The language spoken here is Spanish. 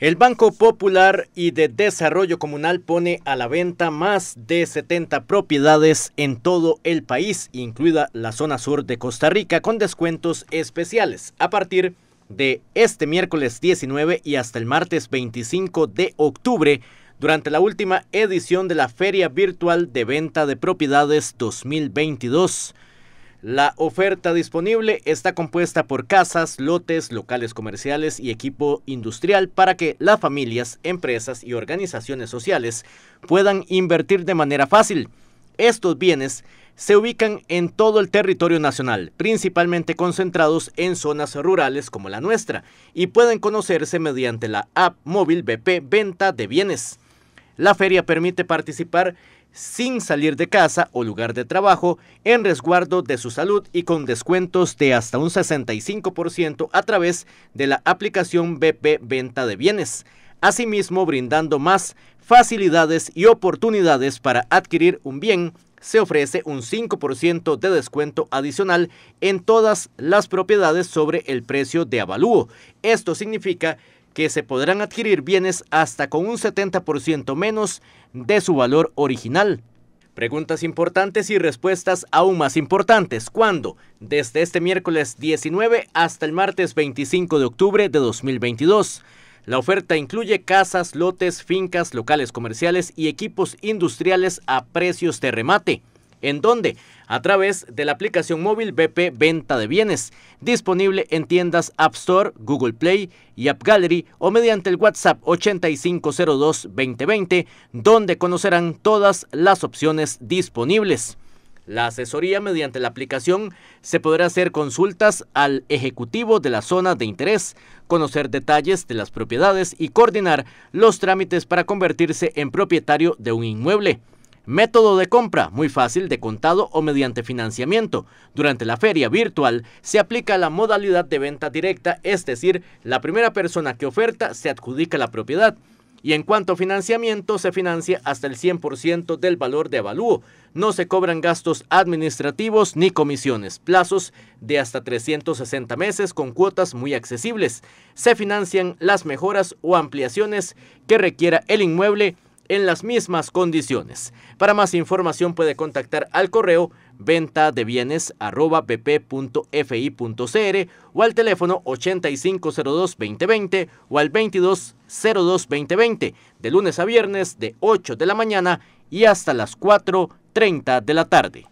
El Banco Popular y de Desarrollo Comunal pone a la venta más de 70 propiedades en todo el país, incluida la zona sur de Costa Rica, con descuentos especiales a partir de este miércoles 19 y hasta el martes 25 de octubre, durante la última edición de la Feria Virtual de Venta de Propiedades 2022. La oferta disponible está compuesta por casas, lotes, locales comerciales y equipo industrial para que las familias, empresas y organizaciones sociales puedan invertir de manera fácil. Estos bienes se ubican en todo el territorio nacional, principalmente concentrados en zonas rurales como la nuestra, y pueden conocerse mediante la app móvil BP Venta de Bienes. La feria permite participar sin salir de casa o lugar de trabajo en resguardo de su salud y con descuentos de hasta un 65% a través de la aplicación BP Venta de Bienes, asimismo brindando más facilidades y oportunidades para adquirir un bien se ofrece un 5% de descuento adicional en todas las propiedades sobre el precio de avalúo. Esto significa que que se podrán adquirir bienes hasta con un 70% menos de su valor original. Preguntas importantes y respuestas aún más importantes. ¿Cuándo? Desde este miércoles 19 hasta el martes 25 de octubre de 2022. La oferta incluye casas, lotes, fincas, locales comerciales y equipos industriales a precios de remate. ¿En dónde? A través de la aplicación móvil BP Venta de Bienes, disponible en tiendas App Store, Google Play y App Gallery o mediante el WhatsApp 8502-2020, donde conocerán todas las opciones disponibles. La asesoría mediante la aplicación se podrá hacer consultas al ejecutivo de la zona de interés, conocer detalles de las propiedades y coordinar los trámites para convertirse en propietario de un inmueble. Método de compra, muy fácil, de contado o mediante financiamiento. Durante la feria virtual se aplica la modalidad de venta directa, es decir, la primera persona que oferta se adjudica la propiedad. Y en cuanto a financiamiento, se financia hasta el 100% del valor de avalúo. No se cobran gastos administrativos ni comisiones. Plazos de hasta 360 meses con cuotas muy accesibles. Se financian las mejoras o ampliaciones que requiera el inmueble en las mismas condiciones. Para más información puede contactar al correo venta de bienes arroba o al teléfono 8502-2020 o al 2202-2020 de lunes a viernes de 8 de la mañana y hasta las 4.30 de la tarde.